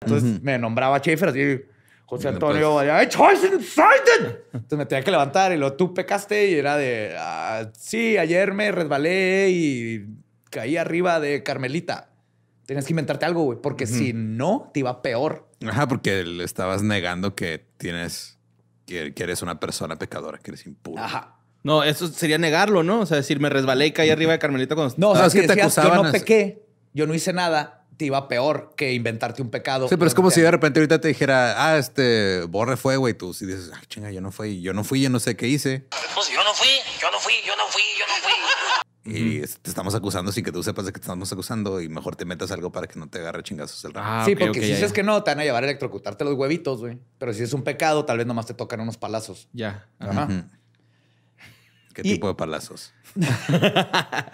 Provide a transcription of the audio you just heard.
Entonces me nombraba Schaefer así, José Antonio, pues. Entonces me tenía que levantar y lo tú pecaste y era de, ah, sí, ayer me resbalé y caí arriba de Carmelita. Tenías que inventarte algo, güey, porque si no, te iba peor. Ajá, porque le estabas negando que tienes, que, eres una persona pecadora, que eres impura. Ajá. No, eso sería negarlo, ¿no? O sea, decir, me resbalé y caí arriba de Carmelita cuando... No, o sea, ah, es que, te Yo no pequé, yo no hice nada, te iba peor que inventarte un pecado. Sí, pero es como si de repente ahorita te dijera, ah, este, borre fuego Y tú si dices, ah, chinga, yo no fui, yo no fui, yo no sé qué hice. Pues yo no fui, yo no fui, yo no fui, yo no fui. Y te estamos acusando sin que tú sepas de que te estamos acusando y mejor te metas algo para que no te agarre chingazos el rato. Ah, sí, porque si dices que no, te van a llevar a electrocutarte los huevitos, güey. Pero si es un pecado, tal vez nomás te tocan unos palazos. Ya. ¿Qué tipo de palazos?